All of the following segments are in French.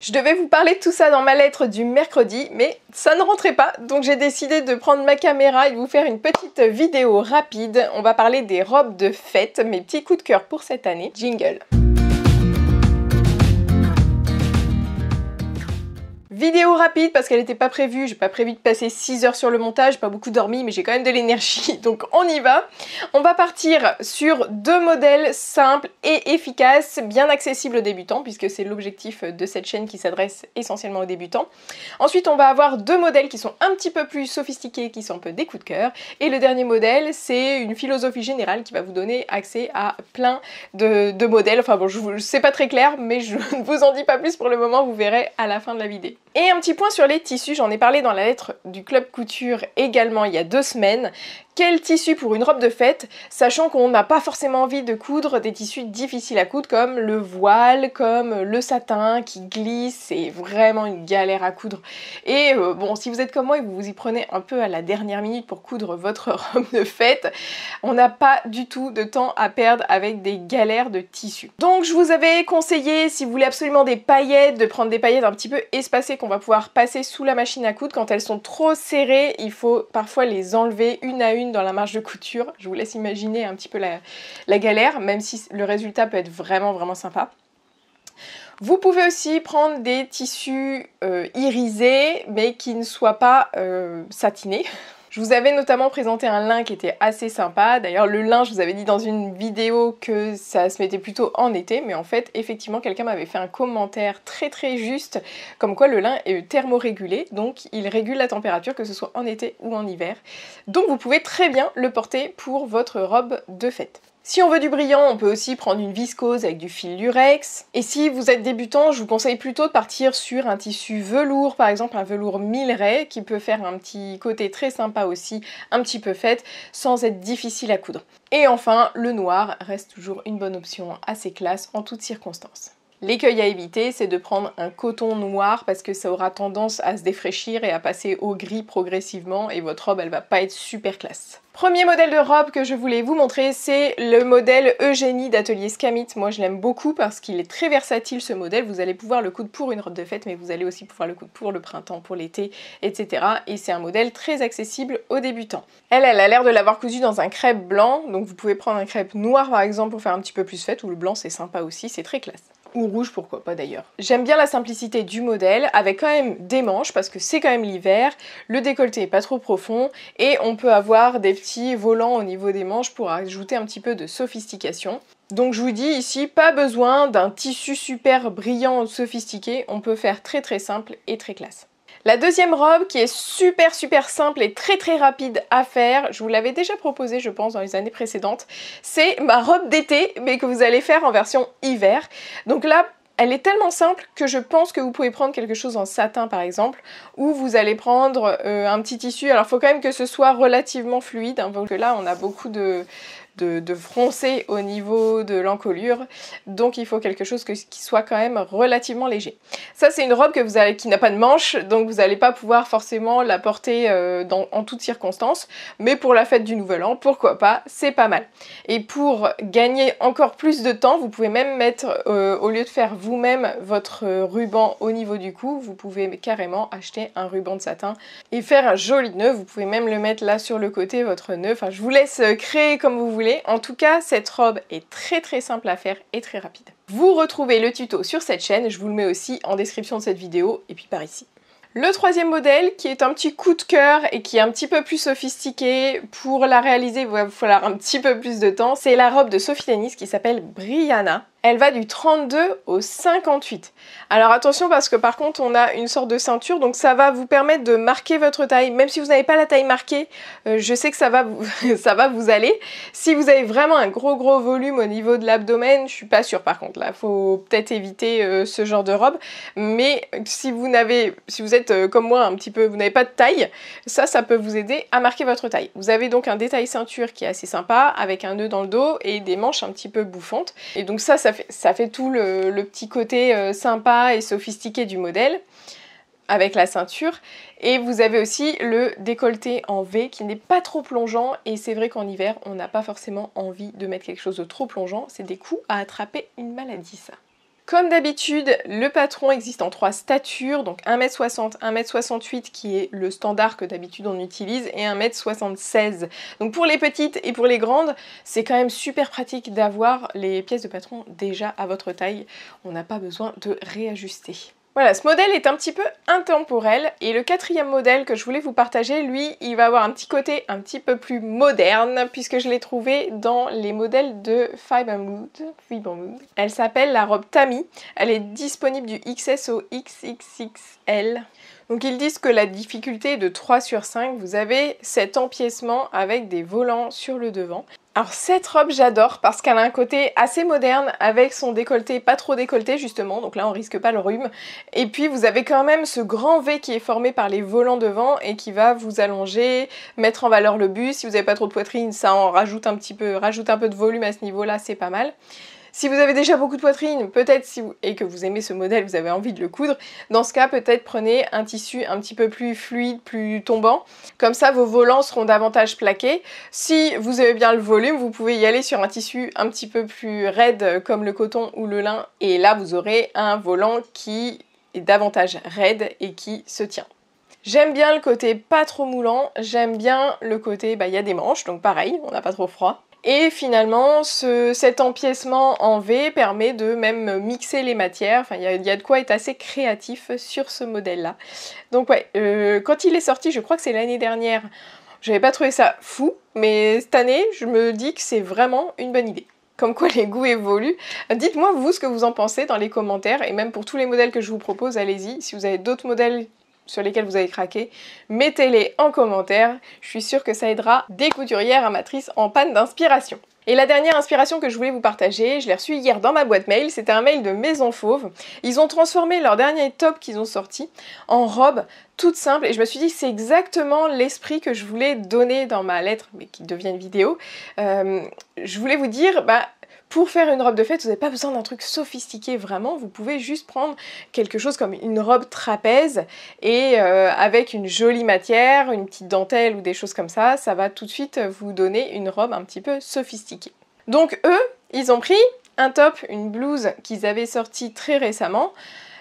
Je devais vous parler de tout ça dans ma lettre du mercredi, mais ça ne rentrait pas, donc j'ai décidé de prendre ma caméra et de vous faire une petite vidéo rapide. On va parler des robes de fête, mes petits coups de cœur pour cette année. Jingle. Vidéo rapide parce qu'elle n'était pas prévue, j'ai pas prévu de passer 6 heures sur le montage, pas beaucoup dormi mais j'ai quand même de l'énergie donc on y va. On va partir sur deux modèles simples et efficaces, bien accessibles aux débutants puisque c'est l'objectif de cette chaîne qui s'adresse essentiellement aux débutants. Ensuite on va avoir deux modèles qui sont un petit peu plus sophistiqués, qui sont un peu des coups de cœur et le dernier modèle c'est une philosophie générale qui va vous donner accès à plein de, modèles, enfin bon je, je sais pas très clair mais je ne vous en dis pas plus pour le moment, vous verrez à la fin de la vidéo. Et un petit point sur les tissus, j'en ai parlé dans la lettre du club couture également il y a deux semaines. Quel tissu pour une robe de fête, sachant qu'on n'a pas forcément envie de coudre des tissus difficiles à coudre comme le voile, comme le satin qui glisse, c'est vraiment une galère à coudre. Et euh, bon, si vous êtes comme moi et que vous vous y prenez un peu à la dernière minute pour coudre votre robe de fête, on n'a pas du tout de temps à perdre avec des galères de tissus. Donc je vous avais conseillé, si vous voulez absolument des paillettes, de prendre des paillettes un petit peu espacées on va pouvoir passer sous la machine à coudre. Quand elles sont trop serrées, il faut parfois les enlever une à une dans la marge de couture. Je vous laisse imaginer un petit peu la, galère, même si le résultat peut être vraiment vraiment sympa. Vous pouvez aussi prendre des tissus euh, irisés mais qui ne soient pas euh, satinés, je vous avais notamment présenté un lin qui était assez sympa. D'ailleurs, le lin, je vous avais dit dans une vidéo que ça se mettait plutôt en été, mais en fait, effectivement, quelqu'un m'avait fait un commentaire très très juste, comme quoi le lin est thermorégulé, donc il régule la température, que ce soit en été ou en hiver. Donc vous pouvez très bien le porter pour votre robe de fête. Si on veut du brillant, on peut aussi prendre une viscose avec du fil lurex. Et si vous êtes débutant, je vous conseille plutôt de partir sur un tissu velours, par exemple un velours milleray, qui peut faire un petit côté très sympa aussi, un petit peu fait, sans être difficile à coudre. Et enfin, le noir reste toujours une bonne option assez classe en toutes circonstances. L'écueil à éviter, c'est de prendre un coton noir parce que ça aura tendance à se défraîchir et à passer au gris progressivement et votre robe, elle va pas être super classe. Premier modèle de robe que je voulais vous montrer, c'est le modèle Eugénie d'Atelier Scamit. Moi, je l'aime beaucoup parce qu'il est très versatile ce modèle. Vous allez pouvoir le coudre pour une robe de fête, mais vous allez aussi pouvoir le coudre pour le printemps, pour l'été, etc. Et c'est un modèle très accessible aux débutants. Elle, elle a l'air de l'avoir cousu dans un crêpe blanc, donc vous pouvez prendre un crêpe noir par exemple pour faire un petit peu plus fête, ou le blanc c'est sympa aussi, c'est très classe ou rouge, pourquoi pas d'ailleurs. J'aime bien la simplicité du modèle, avec quand même des manches, parce que c'est quand même l'hiver, le décolleté est pas trop profond, et on peut avoir des petits volants au niveau des manches pour ajouter un petit peu de sophistication. Donc je vous dis ici, pas besoin d'un tissu super brillant ou sophistiqué, on peut faire très très simple et très classe. La deuxième robe qui est super super simple et très très rapide à faire, je vous l'avais déjà proposé je pense dans les années précédentes, c'est ma robe d'été mais que vous allez faire en version hiver. Donc là elle est tellement simple que je pense que vous pouvez prendre quelque chose en satin par exemple, ou vous allez prendre euh, un petit tissu. Alors il faut quand même que ce soit relativement fluide, donc hein, que là on a beaucoup de, de, froncer au niveau de l'encolure. Donc il faut quelque chose qui soit quand même relativement léger. Ça c'est une robe que vous avez, qui n'a pas de manches, donc vous n'allez pas pouvoir forcément la porter euh, dans, en toutes circonstances. Mais pour la fête du Nouvel An, pourquoi pas, c'est pas mal. Et pour gagner encore plus de temps, vous pouvez même mettre, euh, au lieu de faire vous-même votre euh, ruban au niveau du cou, vous pouvez carrément acheter un ruban de satin et faire un joli nœud. Vous pouvez même le mettre là sur le côté, votre nœud. Enfin, je vous laisse créer comme vous voulez en tout cas, cette robe est très très simple à faire et très rapide. Vous retrouvez le tuto sur cette chaîne, je vous le mets aussi en description de cette vidéo et puis par ici. Le troisième modèle, qui est un petit coup de cœur et qui est un petit peu plus sophistiqué, pour la réaliser, il va falloir un petit peu plus de temps, c'est la robe de Sophie Denis qui s'appelle Brianna. Elle va du 32 au 58. Alors attention parce que par contre on a une sorte de ceinture donc ça va vous permettre de marquer votre taille. Même si vous n'avez pas la taille marquée, euh, je sais que ça va, vous, ça va vous aller. Si vous avez vraiment un gros gros volume au niveau de l'abdomen, je suis pas sûre par contre là, faut peut-être éviter euh, ce genre de robe. Mais si vous n'avez, si vous êtes euh, comme moi un petit peu, vous n'avez pas de taille, ça, ça peut vous aider à marquer votre taille. Vous avez donc un détail ceinture qui est assez sympa, avec un nœud dans le dos et des manches un petit peu bouffantes. Et donc ça, ça fait, tout le, petit côté euh, sympa et sophistiqué du modèle avec la ceinture. Et vous avez aussi le décolleté en V qui n'est pas trop plongeant. Et c'est vrai qu'en hiver, on n'a pas forcément envie de mettre quelque chose de trop plongeant. C'est des coups à attraper une maladie, ça. Comme d'habitude, le patron existe en trois statures, donc 1m60, 1m68 qui est le standard que d'habitude on utilise et 1m76. Donc pour les petites et pour les grandes, c'est quand même super pratique d'avoir les pièces de patron déjà à votre taille. On n'a pas besoin de réajuster. Voilà, ce modèle est un petit peu intemporel et le quatrième modèle que je voulais vous partager, lui, il va avoir un petit côté un petit peu plus moderne puisque je l'ai trouvé dans les modèles de Fibermood. Mood. Elle s'appelle la robe Tammy. Elle est disponible du XS au XXXL. Donc ils disent que la difficulté est de 3 sur 5, vous avez cet empiècement avec des volants sur le devant. Alors cette robe j'adore parce qu'elle a un côté assez moderne avec son décolleté pas trop décolleté justement, donc là on risque pas le rhume. Et puis vous avez quand même ce grand V qui est formé par les volants devant et qui va vous allonger, mettre en valeur le bus. Si vous n'avez pas trop de poitrine, ça en rajoute un petit peu, rajoute un peu de volume à ce niveau-là, c'est pas mal. Si vous avez déjà beaucoup de poitrine, peut-être si et que vous aimez ce modèle, vous avez envie de le coudre, dans ce cas, peut-être prenez un tissu un petit peu plus fluide, plus tombant. Comme ça, vos volants seront davantage plaqués. Si vous avez bien le volume, vous pouvez y aller sur un tissu un petit peu plus raide comme le coton ou le lin. Et là, vous aurez un volant qui est davantage raide et qui se tient. J'aime bien le côté pas trop moulant, j'aime bien le côté, bah il y a des manches, donc pareil, on n'a pas trop froid. Et finalement, cet empiècement en V permet de même mixer les matières. il y, a de quoi être assez créatif sur ce modèle-là. Donc ouais, euh, quand il est sorti, je crois que c'est l'année dernière, j'avais pas trouvé ça fou, mais cette année, je me dis que c'est vraiment une bonne idée comme quoi les goûts évoluent. Dites-moi vous ce que vous en pensez dans les commentaires et même pour tous les modèles que je vous propose, allez-y. Si vous avez d'autres modèles sur lesquels vous avez craqué, mettez-les en commentaire. Je suis sûre que ça aidera des couturières amatrices en panne d'inspiration. Et la dernière inspiration que je voulais vous partager, je l'ai reçue hier dans ma boîte mail, c'était un mail de Maison Fauve. Ils ont transformé leur dernier top qu'ils ont sorti en robe toute simple et je me suis dit c'est exactement l'esprit que je voulais donner dans ma lettre, mais qui devient une vidéo. Euh, je voulais vous dire, bah pour faire une robe de fête, vous n'avez pas besoin d'un truc sophistiqué vraiment, vous pouvez juste prendre quelque chose comme une robe trapèze et euh, avec une jolie matière, une petite dentelle ou des choses comme ça, ça va tout de suite vous donner une robe un petit peu sophistiquée. Donc eux, ils ont pris un top, une blouse qu'ils avaient sorti très récemment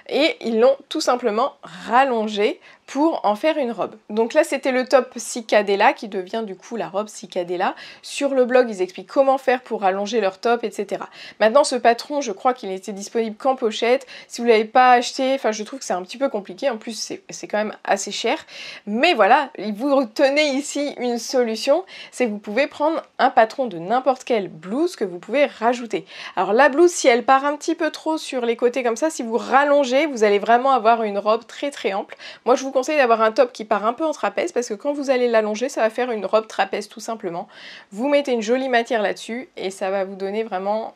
et ils l'ont tout simplement rallongé pour en faire une robe. Donc là, c'était le top Cicadella qui devient du coup la robe Cicadella. Sur le blog, ils expliquent comment faire pour allonger leur top, etc. Maintenant, ce patron, je crois qu'il était disponible qu'en pochette. Si vous l'avez pas acheté, enfin, je trouve que c'est un petit peu compliqué. En plus, c'est quand même assez cher. Mais voilà, vous tenez ici une solution. C'est que vous pouvez prendre un patron de n'importe quelle blouse que vous pouvez rajouter. Alors la blouse, si elle part un petit peu trop sur les côtés comme ça, si vous rallongez, vous allez vraiment avoir une robe très très ample. Moi, je vous d'avoir un top qui part un peu en trapèze parce que quand vous allez l'allonger, ça va faire une robe trapèze tout simplement. Vous mettez une jolie matière là-dessus et ça va vous donner vraiment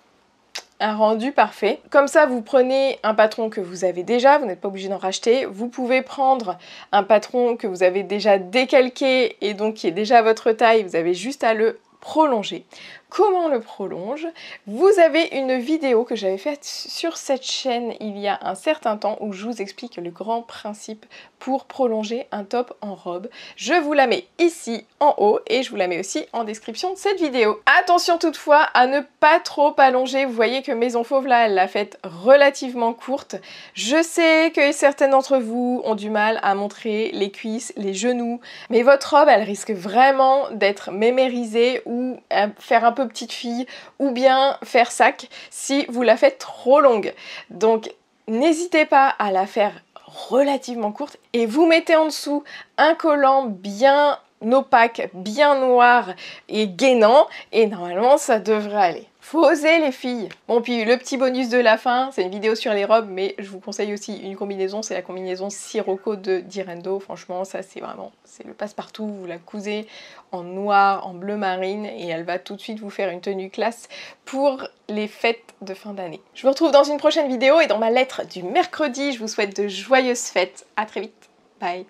un rendu parfait. Comme ça, vous prenez un patron que vous avez déjà, vous n'êtes pas obligé d'en racheter. Vous pouvez prendre un patron que vous avez déjà décalqué et donc qui est déjà à votre taille, vous avez juste à le prolonger. Comment le prolonge Vous avez une vidéo que j'avais faite sur cette chaîne il y a un certain temps où je vous explique le grand principe pour prolonger un top en robe. Je vous la mets ici en haut et je vous la mets aussi en description de cette vidéo. Attention toutefois à ne pas trop allonger, vous voyez que Maison Fauve là, elle l'a faite relativement courte. Je sais que certaines d'entre vous ont du mal à montrer les cuisses, les genoux, mais votre robe elle risque vraiment d'être mémérisée ou faire un peu petite fille ou bien faire sac si vous la faites trop longue. Donc n'hésitez pas à la faire relativement courte et vous mettez en dessous un collant bien opaque, bien noir et gainant et normalement ça devrait aller. Faut oser les filles Bon puis le petit bonus de la fin, c'est une vidéo sur les robes mais je vous conseille aussi une combinaison, c'est la combinaison Sirocco de Direndo. Franchement ça c'est vraiment, c'est le passe-partout, vous la cousez en noir, en bleu marine et elle va tout de suite vous faire une tenue classe pour les fêtes de fin d'année. Je vous retrouve dans une prochaine vidéo et dans ma lettre du mercredi, je vous souhaite de joyeuses fêtes. À très vite, bye